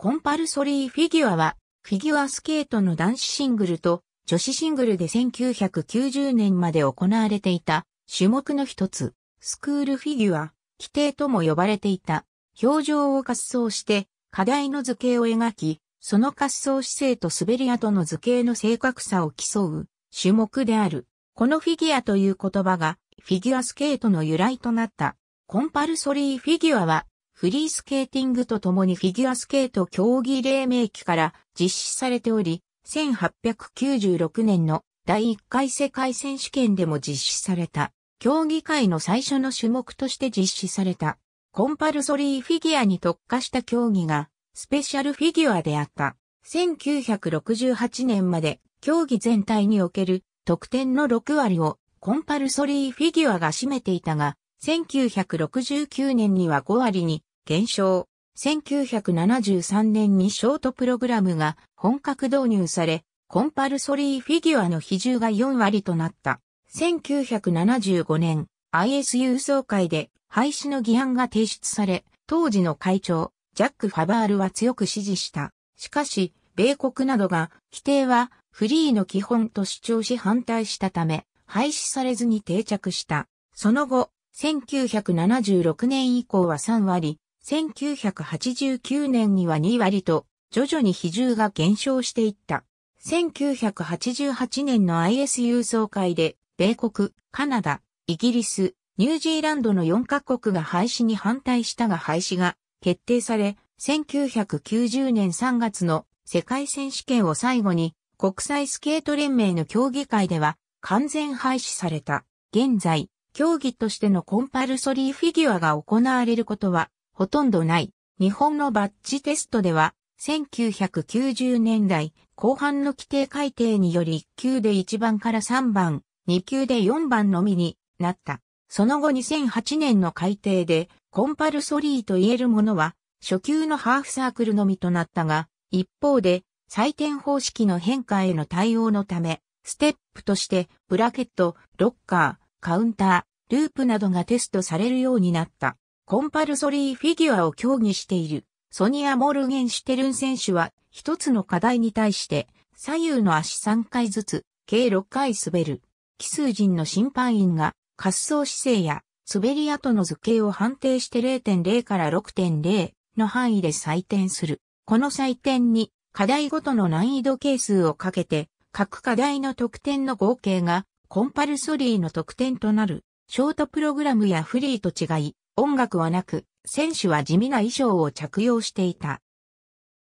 コンパルソリーフィギュアは、フィギュアスケートの男子シングルと女子シングルで1990年まで行われていた種目の一つ、スクールフィギュア、規定とも呼ばれていた、表情を滑走して課題の図形を描き、その滑走姿勢と滑り跡の図形の正確さを競う種目である。このフィギュアという言葉がフィギュアスケートの由来となった。コンパルソリーフィギュアはフリースケーティングとともにフィギュアスケート競技黎明期から実施されており、1896年の第1回世界選手権でも実施された、競技会の最初の種目として実施された、コンパルソリーフィギュアに特化した競技が、スペシャルフィギュアであった。1968年まで競技全体における得点の6割をコンパルソリーフィギュアが占めていたが、1969年には5割に減少。1973年にショートプログラムが本格導入され、コンパルソリーフィギュアの比重が4割となった。1975年、ISU 総会で廃止の議案が提出され、当時の会長、ジャック・ファバールは強く支持した。しかし、米国などが、規定はフリーの基本と主張し反対したため、廃止されずに定着した。その後、1976年以降は3割、1989年には2割と、徐々に比重が減少していった。1988年の ISU 総会で、米国、カナダ、イギリス、ニュージーランドの4カ国が廃止に反対したが廃止が決定され、1990年3月の世界選手権を最後に国際スケート連盟の競技会では完全廃止された。現在、競技としてのコンパルソリーフィギュアが行われることはほとんどない。日本のバッジテストでは、1990年代後半の規定改定により1級で1番から3番、2級で4番のみになった。その後2008年の改定で、コンパルソリーと言えるものは、初級のハーフサークルのみとなったが、一方で、採点方式の変化への対応のため、ステップとして、ブラケット、ロッカー、カウンター、ループなどがテストされるようになった。コンパルソリーフィギュアを競技しているソニア・モルゲンシュテルン選手は一つの課題に対して左右の足3回ずつ計6回滑る。奇数人の審判員が滑走姿勢や滑り跡の図形を判定して0.0から6.0の範囲で採点する。この採点に課題ごとの難易度係数をかけて各課題の得点の合計がコンパルソリーの得点となる。ショートプログラムやフリーと違い、音楽はなく、選手は地味な衣装を着用していた。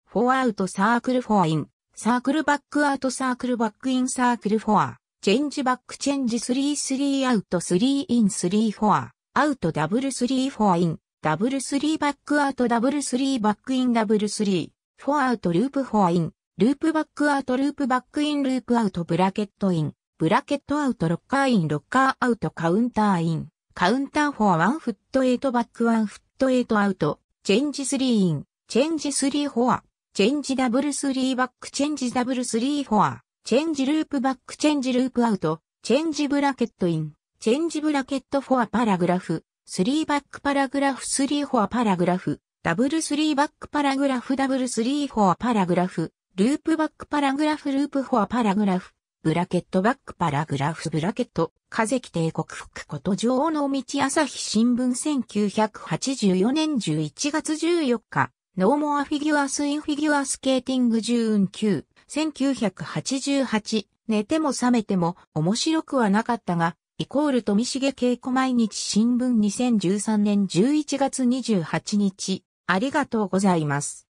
フォアアウトサークルフォアイン、サークルバックアウトサークルバックインサークルフォア、チェンジバックチェンジ3スリーアウト3イン3フォア、アウトダブル3フォアイン、ダブル3バックアウトダブル3バックインダブル3、フォアアウトループフォアイン、ループバックアウトループバックインループアウトブラケットイン、ブラケットアウトロッカーインロッカーアウトカウンターイン。カウンターフォアワンフットエイトバックワンフットエイトアウト、チェンジスリーイン、チェンジスリーフォア、チェンジダブルスリーバック、チェンジダブルスリーフォア、チェンジループバック、チェンジループアウト、チェンジブラケットイン、チェンジブラケットフォアパラグラフ、スリーバックパラグラフ、スリーフォアパラグラフ、ダブルスリーバックパラグラフ、ダブルスリーフォアパラグラフ、ループバックパラグラフ、ループフォアパラグラフ、ブラケットバックパラグラフ、ブラケット、化石帝国復こと女王の道朝日新聞1984年11月14日、ノーモアフィギュアスインフィギュアスケーティング1 9 1988、寝ても覚めても面白くはなかったが、イコール富重恵子毎日新聞2013年11月28日、ありがとうございます。